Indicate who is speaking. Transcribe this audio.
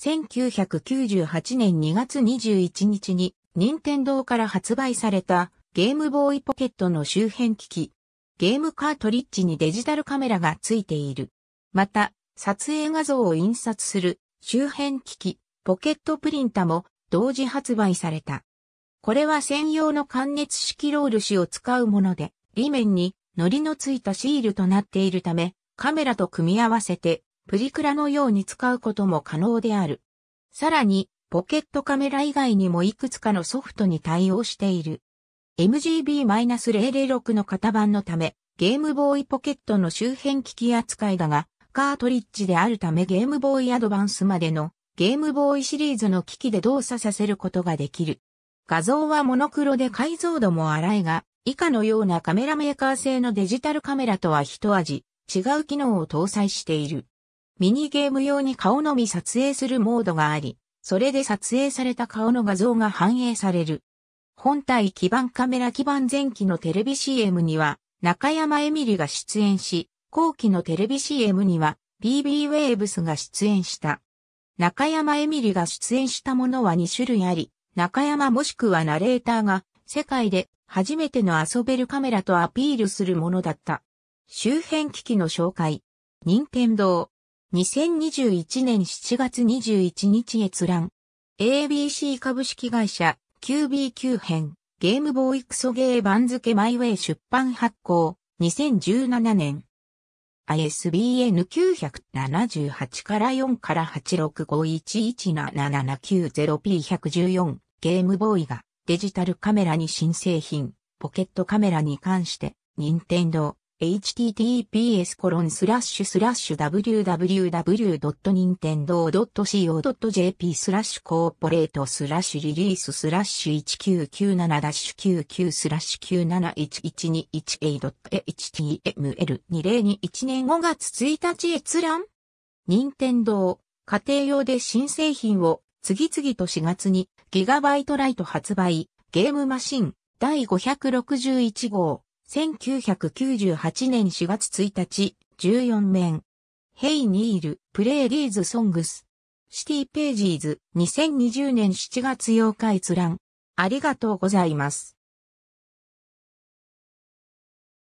Speaker 1: 1998年2月21日に、任天堂から発売されたゲームボーイポケットの周辺機器。ゲームカートリッジにデジタルカメラが付いている。また、撮影画像を印刷する周辺機器、ポケットプリンタも同時発売された。これは専用の関熱式ロール紙を使うもので、裏面に糊のついたシールとなっているため、カメラと組み合わせてプリクラのように使うことも可能である。さらに、ポケットカメラ以外にもいくつかのソフトに対応している。MGB-006 の型番のため、ゲームボーイポケットの周辺機器扱いだが、カートリッジであるためゲームボーイアドバンスまでのゲームボーイシリーズの機器で動作させることができる。画像はモノクロで解像度も荒いが、以下のようなカメラメーカー製のデジタルカメラとは一味違う機能を搭載している。ミニゲーム用に顔のみ撮影するモードがあり、それで撮影された顔の画像が反映される。本体基盤カメラ基盤前期のテレビ CM には中山エミリが出演し、後期のテレビ CM には BB ウェーブスが出演した。中山エミリが出演したものは2種類あり、中山もしくはナレーターが世界で初めての遊べるカメラとアピールするものだった。周辺機器の紹介。任天堂2021年7月21日閲覧。ABC 株式会社 QB9 編ゲームボーイクソゲー番付マイウェイ出版発行2017年 ISBN 978から4から 865117790P114 ゲームボーイがデジタルカメラに新製品ポケットカメラに関して任天堂 https://www.nintendo.co.jp c o r p o r a t e r e l e a s e 1997-99スラ 971121a.html2021 年5月1日閲覧任天堂家庭用で新製品を次々と4月にギガバイトライト発売ゲームマシン第561号1998年4月1日、14面。ヘイニール、プレーリーズソングス。シティページーズ、2020年7月8日閲覧。ありがとうございます。